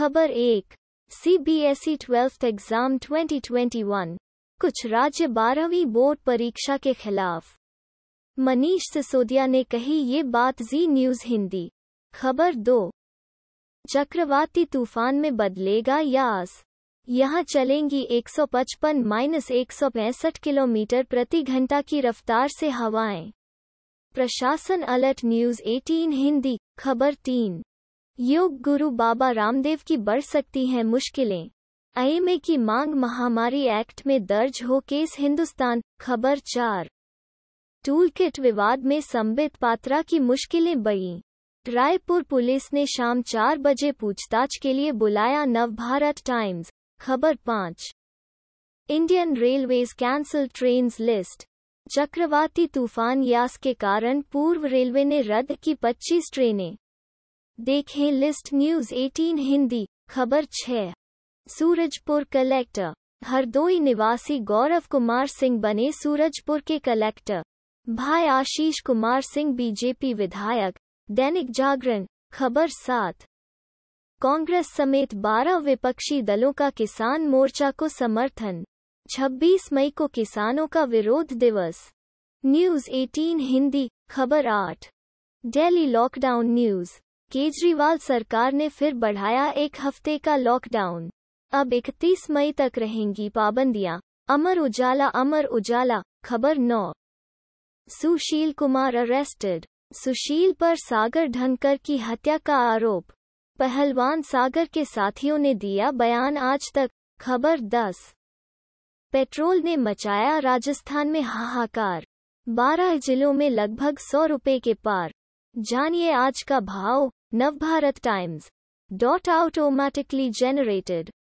खबर एक CBSE e twelfth exam 2021 कुछ राज्य बारहवीं बोर्ड परीक्षा के खिलाफ मनीष सिसोदिया ने कही ये बात जी न्यूज हिंदी खबर दो चक्रवाती तूफान में बदलेगा यास यहाँ चलेंगी 155 माइनस एक किलोमीटर प्रति घंटा की रफ्तार से हवाएं प्रशासन अलर्ट न्यूज 18 हिंदी खबर तीन योग गुरु बाबा रामदेव की बढ़ सकती हैं मुश्किलें आईएमए की मांग महामारी एक्ट में दर्ज हो केस हिंदुस्तान खबर चार टूल किट विवाद में संबित पात्रा की मुश्किलें बढ़ी रायपुर पुलिस ने शाम चार बजे पूछताछ के लिए बुलाया नवभारत टाइम्स खबर पाँच Indian Railways cancel train list चक्रवाती तूफान यास के कारण पूर्व रेलवे ने रद्द की 25 ट्रेनें देखें लिस्ट न्यूज 18 हिंदी खबर 6 सूरजपुर कलेक्टर हरदोई निवासी गौरव कुमार सिंह बने सूरजपुर के कलेक्टर भाई आशीष कुमार सिंह बीजेपी विधायक दैनिक जागरण खबर सात कांग्रेस समेत 12 विपक्षी दलों का किसान मोर्चा को समर्थन 26 मई को किसानों का विरोध दिवस न्यूज 18 हिंदी खबर 8 डेली लॉकडाउन न्यूज केजरीवाल सरकार ने फिर बढ़ाया एक हफ्ते का लॉकडाउन अब 31 मई तक रहेंगी पाबंदियां अमर उजाला अमर उजाला खबर नौ सुशील कुमार अरेस्टेड सुशील पर सागर ढनकर की हत्या का आरोप पहलवान सागर के साथियों ने दिया बयान आज तक खबर दस पेट्रोल ने मचाया राजस्थान में हाहाकार बारह जिलों में लगभग सौ रुपए के पार जानिए आज का भाव Navbharat Times. Dot automatically generated.